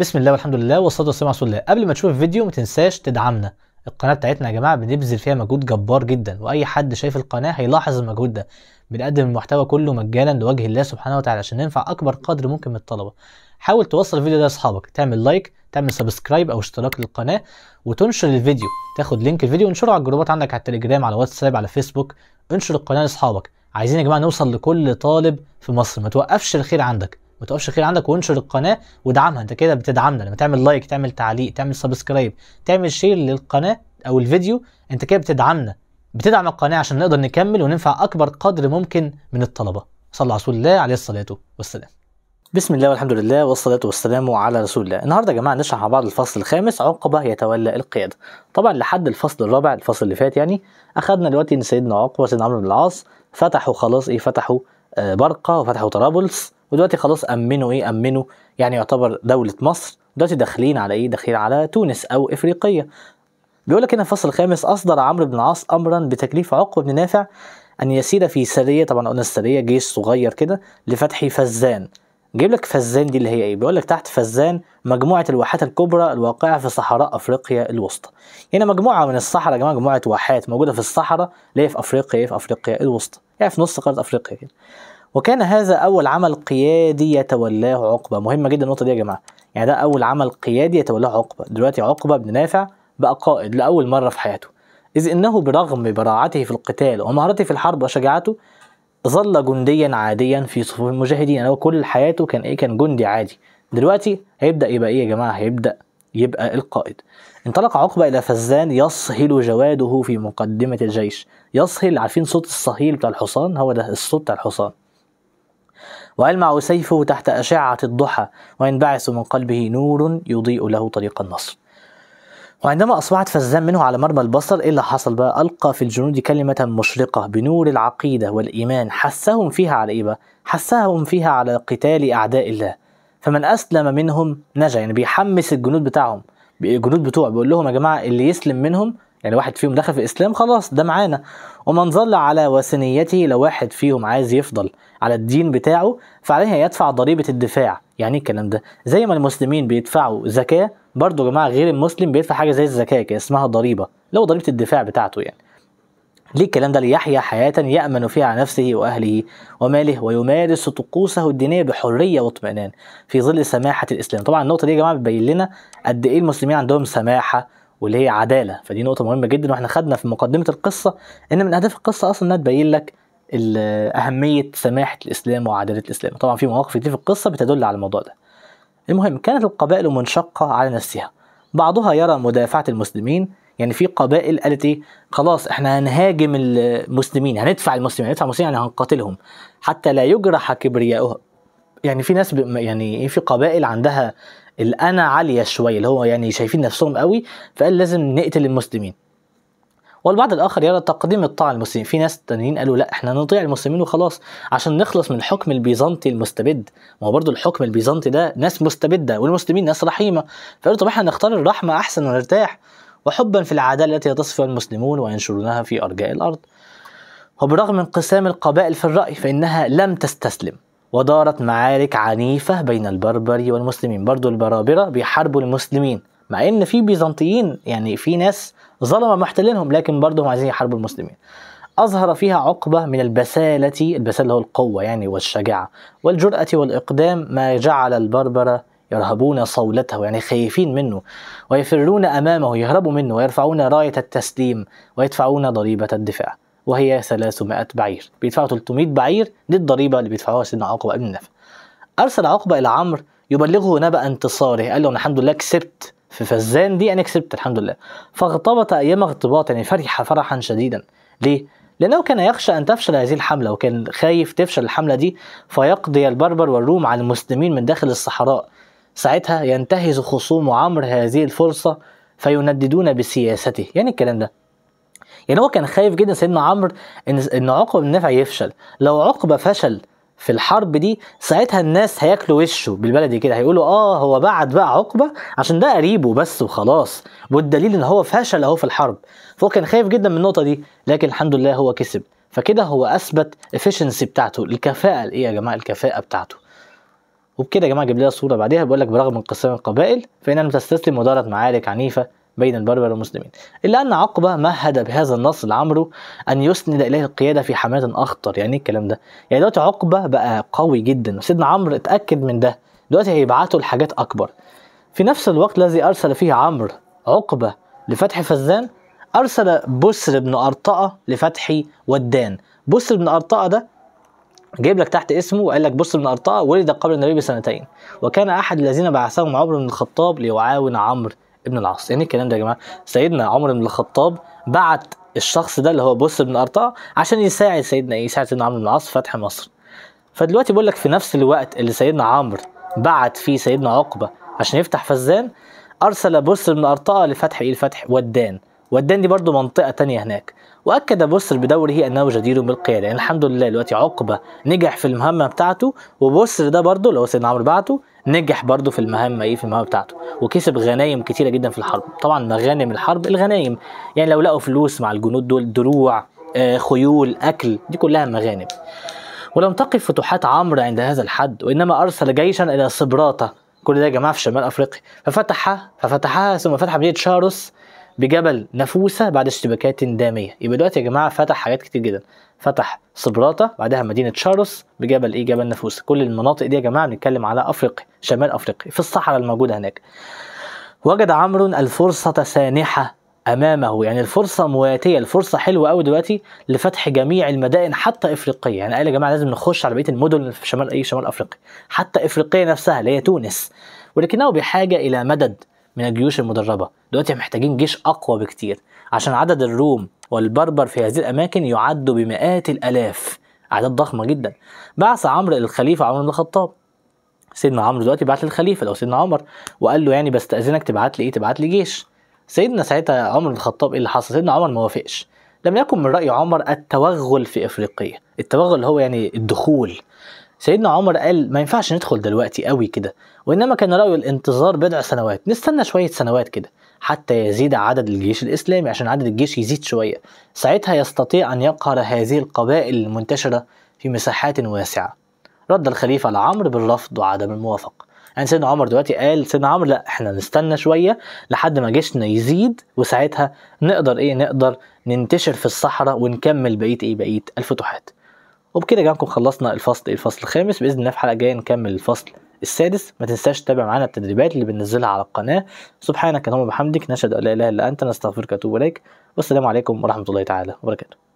بسم الله والحمد لله والصلاه والسلام على رسول الله قبل ما تشوف الفيديو ما تنساش تدعمنا القناه بتاعتنا يا جماعه بنبذل فيها مجهود جبار جدا واي حد شايف القناه هيلاحظ المجهود ده بنقدم المحتوى كله مجانا لوجه الله سبحانه وتعالى عشان ننفع اكبر قدر ممكن من الطلبه حاول توصل الفيديو ده لاصحابك تعمل لايك تعمل سبسكرايب او اشتراك للقناه وتنشر الفيديو تاخد لينك الفيديو وانشره على الجروبات عندك على التليجرام على واتساب على فيسبوك انشر القناه لاصحابك عايزين يا جماعه نوصل لكل طالب في مصر ما توقفش الخير عندك ما تقفش خير عندك وانشر القناه وادعمها انت كده بتدعمنا لما تعمل لايك تعمل تعليق تعمل سبسكرايب تعمل شير للقناه او الفيديو انت كده بتدعمنا بتدعم القناه عشان نقدر نكمل وننفع اكبر قدر ممكن من الطلبه صلى على رسول الله عليه الصلاه والسلام بسم الله والحمد لله والصلاة والسلام على رسول الله النهاردة يا جماعة نشرح مع بعض الفصل الخامس عقبة يتولى القيادة طبعا لحد الفصل الرابع الفصل اللي فات يعني أخذنا دلوقتي إن سيدنا عقبة سيدنا عمرو بن العاص فتحوا خلاص إيه فتحوا آه، برقة وفتحوا طرابلس ودلوقتي خلاص امنوا ايه امنوا يعني يعتبر دوله مصر دلوقتي داخلين على ايه داخلين على تونس او افريقيه بيقول لك هنا الفصل الخامس اصدر عمرو بن العاص امرا بتكليف عقبه بن نافع ان يسير في سريه طبعا قلنا السريه جيش صغير كده لفتح فزان جايب لك فزان دي اللي هي ايه بيقول لك تحت فزان مجموعه الواحات الكبرى الواقعه في صحراء افريقيا الوسطى هنا مجموعه من الصحراء يا جماعه مجموعه واحات موجوده في الصحراء اللي هي في افريقيا في افريقيا الوسطى يعني في نص قاره افريقيا كده وكان هذا أول عمل قيادي يتولاه عقبة مهمة جدا النقطة دي يا جماعة يعني ده أول عمل قيادي يتولاه عقبة دلوقتي عقبة بن نافع بقى قائد لأول مرة في حياته إذ إنه برغم براعته في القتال ومهارته في الحرب وشجاعته ظل جنديا عاديا في صفوف المجاهدين يعني هو كل حياته كان إيه كان جندي عادي دلوقتي هيبدأ يبقى إيه يا جماعة هيبدأ يبقى القائد انطلق عقبة إلى فزان يصهل جواده في مقدمة الجيش يصهل عارفين صوت الصهيل بتاع الحصان هو ده الصوت بتاع الحصان ويلمع سيفه تحت أشعة الضحى وينبعث من قلبه نور يضيء له طريق النصر وعندما أصبحت فزان منه على مرمى البصر إيه اللي حصل بقى ألقى في الجنود كلمة مشرقة بنور العقيدة والإيمان حثهم فيها على إيه بقى؟ حثهم فيها على قتال أعداء الله فمن أسلم منهم نجا يعني بيحمس الجنود بتاعهم الجنود بتوعه بيقول لهم يا جماعة اللي يسلم منهم يعني واحد فيهم دخل في الاسلام خلاص ده معانا ومن ظل على وثنيته لو واحد فيهم عايز يفضل على الدين بتاعه فعليه يدفع ضريبه الدفاع يعني ايه الكلام ده زي ما المسلمين بيدفعوا زكاه برضه يا جماعه غير المسلم بيدفع حاجه زي الزكاه كده اسمها ضريبه لو ضريبه الدفاع بتاعته يعني ليه الكلام ده ليحيا حياة يأمن فيها على نفسه وأهله وماله ويمارس طقوسه الدينية بحرية واطمئنان في ظل سماحة الإسلام طبعا النقطة دي يا جماعة بتبين لنا قد إيه المسلمين عندهم سماحة واللي هي عداله فدي نقطه مهمه جدا واحنا خدنا في مقدمه القصه ان من اهداف القصه اصلا انها تبين لك اهميه سماحه الاسلام وعداله الاسلام طبعا في مواقف كتير في القصه بتدل على الموضوع ده المهم كانت القبائل منشقه على نفسها بعضها يرى مدافعه المسلمين يعني في قبائل قالت ايه خلاص احنا هنهاجم المسلمين هندفع المسلمين هندفع المسلمين يعني هنقاتلهم حتى لا يجرح كبرياؤها يعني في ناس يعني إيه؟ في قبائل عندها الأنا عالية شوية اللي هو يعني شايفين نفسهم قوي فقال لازم نقتل المسلمين والبعض الآخر يرى تقديم الطاعة للمسلمين في ناس تانيين قالوا لا احنا نطيع المسلمين وخلاص عشان نخلص من الحكم البيزنطي المستبد ما هو برضه الحكم البيزنطي ده ناس مستبدة والمسلمين ناس رحيمة فقالوا طب احنا نختار الرحمة أحسن ونرتاح وحبا في العدالة التي يتصفها المسلمون وينشرونها في أرجاء الأرض وبرغم انقسام القبائل في الرأي فإنها لم تستسلم ودارت معارك عنيفة بين البربري والمسلمين برضو البرابرة بيحاربوا المسلمين مع ان في بيزنطيين يعني في ناس ظلمة محتلينهم لكن برضه هم عايزين يحاربوا المسلمين أظهر فيها عقبة من البسالة البسالة هو القوة يعني والشجاعة والجرأة والإقدام ما جعل البربرة يرهبون صولته يعني خايفين منه ويفرون أمامه يهربوا منه ويرفعون راية التسليم ويدفعون ضريبة الدفاع وهي 300 بعير بيدفعوا 300 بعير دي الضريبه اللي بيدفعوها سيدنا عقبه بن نافع ارسل عقبه الى عمرو يبلغه نبأ انتصاره قال له انا الحمد لله كسبت في فزان دي انا كسبت الحمد لله فاغتبط ايام اغتباط يعني فرح فرحا شديدا ليه لأنه كان يخشى أن تفشل هذه الحملة وكان خايف تفشل الحملة دي فيقضي البربر والروم على المسلمين من داخل الصحراء ساعتها ينتهز خصوم عمرو هذه الفرصة فينددون بسياسته يعني الكلام ده يعني هو كان خايف جدا سيدنا عمرو ان ان عقبه بن نافع يفشل لو عقبه فشل في الحرب دي ساعتها الناس هياكلوا وشه بالبلدي كده هيقولوا اه هو بعد بقى عقبه عشان ده قريبه بس وخلاص والدليل ان هو فشل اهو في الحرب فهو كان خايف جدا من النقطه دي لكن الحمد لله هو كسب فكده هو اثبت افشنسي بتاعته الكفاءه ايه يا جماعه الكفاءه بتاعته وبكده يا جماعه جيب لنا صوره بعديها بيقول لك برغم انقسام القبائل فان لم تستسلم ودارت معارك عنيفه بين البربر والمسلمين إلا أن عقبة مهد بهذا النص لعمرو أن يسند إليه القيادة في حماة أخطر يعني إيه الكلام ده يعني دلوقتي عقبة بقى قوي جدا وسيدنا عمرو اتأكد من ده دلوقتي هيبعتوا لحاجات أكبر في نفس الوقت الذي أرسل فيه عمرو عقبة لفتح فزان أرسل بسر بن أرطأة لفتح ودان بسر بن أرطأة ده جايب لك تحت اسمه وقال لك بسر بن أرطأة ولد قبل النبي بسنتين وكان أحد الذين بعثهم عمر بن الخطاب ليعاون عمرو ابن العاص يعني الكلام ده يا جماعه سيدنا عمر بن الخطاب بعت الشخص ده اللي هو بص بن ارطاع عشان يساعد سيدنا ايه يساعد سيدنا عمر بن العاص في فتح مصر فدلوقتي بيقول لك في نفس الوقت اللي سيدنا عمرو بعت فيه سيدنا عقبه عشان يفتح فزان ارسل بصر بن ارطاء لفتح ايه لفتح ودان ودان دي برضو منطقة تانية هناك وأكد بصر بدوره أنه جدير بالقيادة يعني الحمد لله دلوقتي عقبة نجح في المهمة بتاعته وبصر ده برضو اللي هو سيدنا عمرو بعته نجح برضه في المهمه ايه في المهمه بتاعته وكسب غنايم كتيره جدا في الحرب طبعا مغانم الحرب الغنايم يعني لو لقوا فلوس مع الجنود دول دروع آه، خيول اكل دي كلها مغانم ولم تقف فتوحات عمرو عند هذا الحد وانما ارسل جيشا الى صبراته كل ده يا جماعه في شمال افريقيا ففتحها ففتحها ثم فتح مدينه شاروس بجبل نافوسه بعد اشتباكات داميه يبقى دلوقتي يا جماعه فتح حاجات كتير جدا فتح صبراتة بعدها مدينه شارلس بجبل ايه جبل نافوسه كل المناطق دي يا جماعه بنتكلم على افريقيا شمال افريقيا في الصحراء الموجوده هناك وجد عمرو الفرصه سانحه امامه يعني الفرصه مواتيه الفرصه حلوه قوي دلوقتي لفتح جميع المدائن حتى افريقيه يعني قال يا جماعه لازم نخش على بقيه المدن في شمال اي شمال افريقيا حتى افريقيا نفسها اللي هي تونس ولكنه بحاجه الى مدد من الجيوش المدربه دلوقتي محتاجين جيش اقوى بكتير عشان عدد الروم والبربر في هذه الاماكن يعد بمئات الالاف اعداد ضخمه جدا بعث عمرو الخليفه عمرو بن الخطاب سيدنا عمرو دلوقتي بعت للخليفه لو سيدنا عمر وقال له يعني بستاذنك تبعت لي ايه تبعت لي جيش سيدنا ساعتها عمر بن الخطاب ايه اللي حصل سيدنا عمر ما وافقش لم يكن من راي عمر التوغل في افريقيا التوغل هو يعني الدخول سيدنا عمر قال ما ينفعش ندخل دلوقتي قوي كده وانما كان رايه الانتظار بضع سنوات نستنى شويه سنوات كده حتى يزيد عدد الجيش الاسلامي عشان عدد الجيش يزيد شويه ساعتها يستطيع ان يقهر هذه القبائل المنتشره في مساحات واسعه رد الخليفه العمر بالرفض وعدم الموافقه يعني سيدنا عمر دلوقتي قال سيدنا عمر لا احنا نستنى شويه لحد ما جيشنا يزيد وساعتها نقدر ايه نقدر ننتشر في الصحراء ونكمل بقيه ايه بقيه الفتوحات وبكده جانكم خلصنا الفصل الفصل الخامس باذن الله في حلقه جايه نكمل الفصل السادس ما تنساش تتابع معانا التدريبات اللي بننزلها على القناه سبحانك اللهم وبحمدك نشهد ان لا اله الا انت نستغفرك واتوب اليك والسلام عليكم ورحمه الله تعالى وبركاته